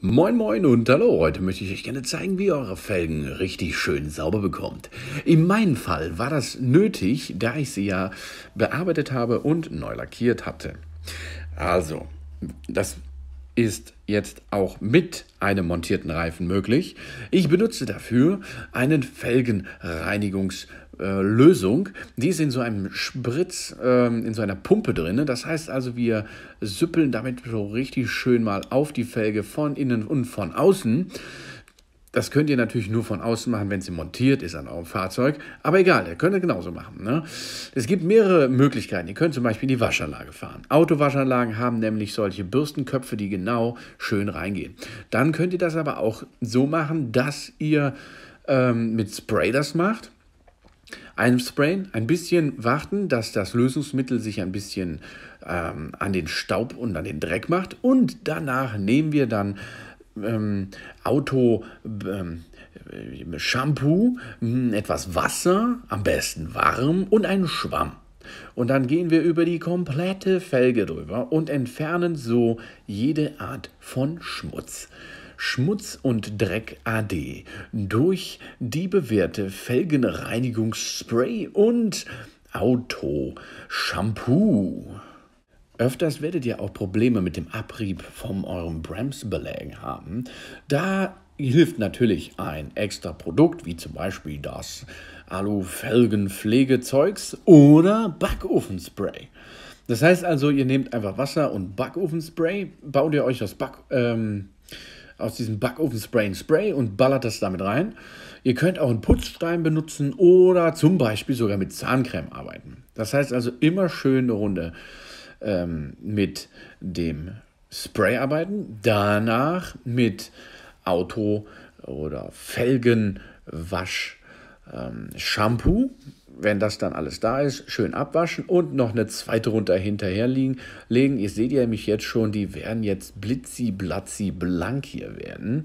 Moin moin und hallo, heute möchte ich euch gerne zeigen, wie ihr eure Felgen richtig schön sauber bekommt. In meinem Fall war das nötig, da ich sie ja bearbeitet habe und neu lackiert hatte. Also, das ist jetzt auch mit einem montierten Reifen möglich. Ich benutze dafür einen Felgenreinigungsmittel. Äh, Lösung, die ist in so einem Spritz, ähm, in so einer Pumpe drin. Das heißt also, wir süppeln damit so richtig schön mal auf die Felge von innen und von außen. Das könnt ihr natürlich nur von außen machen, wenn sie montiert ist an eurem Fahrzeug. Aber egal, ihr könnt es genauso machen. Ne? Es gibt mehrere Möglichkeiten. Ihr könnt zum Beispiel die Waschanlage fahren. Autowaschanlagen haben nämlich solche Bürstenköpfe, die genau schön reingehen. Dann könnt ihr das aber auch so machen, dass ihr ähm, mit Spray das macht ein Sprayen, ein bisschen warten, dass das Lösungsmittel sich ein bisschen ähm, an den Staub und an den Dreck macht. Und danach nehmen wir dann ähm, Auto. Ähm, Shampoo, hm, etwas Wasser, am besten warm und einen Schwamm. Und dann gehen wir über die komplette Felge drüber und entfernen so jede Art von Schmutz. Schmutz und Dreck AD durch die bewährte Felgenreinigungsspray und Auto-Shampoo. Öfters werdet ihr auch Probleme mit dem Abrieb von eurem Bremsbelägen haben. Da hilft natürlich ein extra Produkt, wie zum Beispiel das Alufelgenpflegezeugs oder Backofenspray. Das heißt also, ihr nehmt einfach Wasser und Backofenspray, baut ihr euch das Back, ähm, aus diesem Backofen Spray and Spray und ballert das damit rein. Ihr könnt auch einen Putzstein benutzen oder zum Beispiel sogar mit Zahncreme arbeiten. Das heißt also immer schön eine Runde ähm, mit dem Spray arbeiten, danach mit Auto- oder Felgenwasch. Ähm, Shampoo wenn das dann alles da ist, schön abwaschen und noch eine zweite runter hinterherlegen. Legen. Ihr seht ja mich jetzt schon, die werden jetzt blitzi, blatzi, blank hier werden.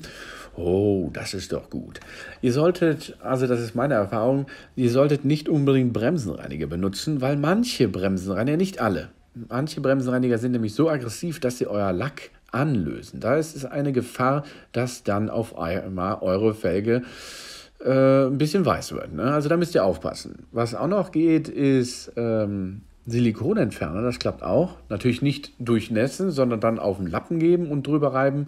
Oh, das ist doch gut. Ihr solltet, also das ist meine Erfahrung, ihr solltet nicht unbedingt Bremsenreiniger benutzen, weil manche Bremsenreiniger, nicht alle, manche Bremsenreiniger sind nämlich so aggressiv, dass sie euer Lack anlösen. Da ist es eine Gefahr, dass dann auf einmal eure Felge äh, ein bisschen weiß wird. Ne? Also da müsst ihr aufpassen. Was auch noch geht, ist ähm, Silikonentferner. Das klappt auch. Natürlich nicht durchnässen, sondern dann auf den Lappen geben und drüber reiben.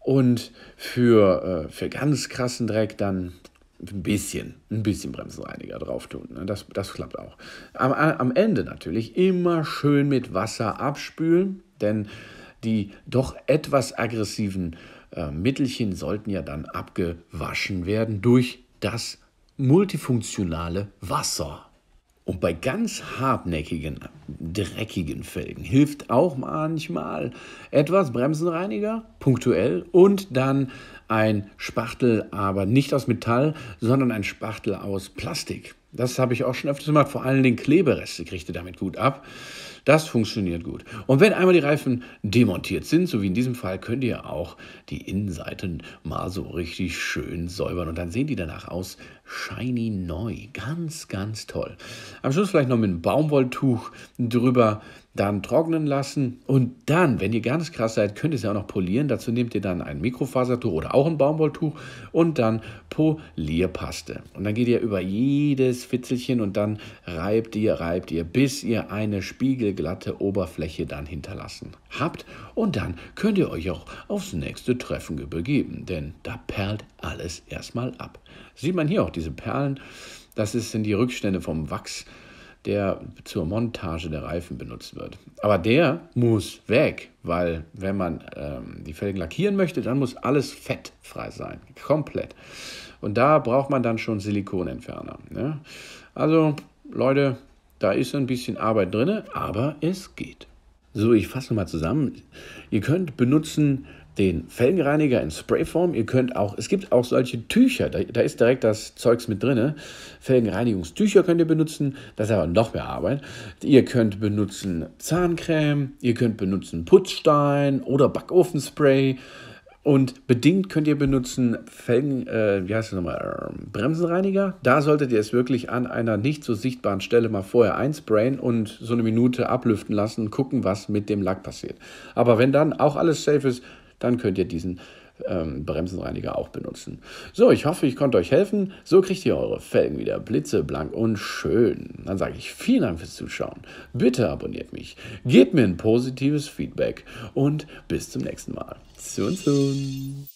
Und für, äh, für ganz krassen Dreck dann ein bisschen, ein bisschen Bremsenreiniger drauf tun. Ne? Das, das klappt auch. Am, am Ende natürlich immer schön mit Wasser abspülen, denn die doch etwas aggressiven äh, Mittelchen sollten ja dann abgewaschen werden durch das multifunktionale Wasser. Und bei ganz hartnäckigen, dreckigen Felgen hilft auch manchmal etwas Bremsenreiniger, punktuell, und dann ein Spachtel, aber nicht aus Metall, sondern ein Spachtel aus Plastik. Das habe ich auch schon öfters gemacht. Vor allen Dingen Klebereste kriegt ihr damit gut ab. Das funktioniert gut. Und wenn einmal die Reifen demontiert sind, so wie in diesem Fall, könnt ihr auch die Innenseiten mal so richtig schön säubern. Und dann sehen die danach aus shiny neu. Ganz, ganz toll. Am Schluss vielleicht noch mit einem Baumwolltuch drüber dann trocknen lassen und dann, wenn ihr ganz krass seid, könnt ihr es ja auch noch polieren. Dazu nehmt ihr dann ein Mikrofasertuch oder auch ein Baumwolltuch und dann Polierpaste. Und dann geht ihr über jedes Fitzelchen und dann reibt ihr, reibt ihr, bis ihr eine spiegelglatte Oberfläche dann hinterlassen habt. Und dann könnt ihr euch auch aufs nächste Treffen übergeben, denn da perlt alles erstmal ab. Sieht man hier auch diese Perlen, das sind die Rückstände vom Wachs der zur Montage der Reifen benutzt wird. Aber der muss weg, weil wenn man ähm, die Felgen lackieren möchte, dann muss alles fettfrei sein, komplett. Und da braucht man dann schon Silikonentferner. Ne? Also Leute, da ist ein bisschen Arbeit drin, aber es geht. So, ich fasse mal zusammen. Ihr könnt benutzen den Felgenreiniger in Sprayform. Ihr könnt auch, es gibt auch solche Tücher, da, da ist direkt das Zeugs mit drin. Felgenreinigungstücher könnt ihr benutzen, das ist aber noch mehr Arbeit. Ihr könnt benutzen Zahncreme, ihr könnt benutzen Putzstein oder Backofenspray. Und bedingt könnt ihr benutzen Felgen, äh, wie heißt es nochmal, ähm, Bremsenreiniger. Da solltet ihr es wirklich an einer nicht so sichtbaren Stelle mal vorher einsprayen und so eine Minute ablüften lassen, gucken, was mit dem Lack passiert. Aber wenn dann auch alles safe ist, dann könnt ihr diesen ähm, Bremsenreiniger auch benutzen. So, ich hoffe, ich konnte euch helfen. So kriegt ihr eure Felgen wieder blitzeblank und schön. Dann sage ich vielen Dank fürs Zuschauen. Bitte abonniert mich, gebt mir ein positives Feedback und bis zum nächsten Mal. Soon, soon.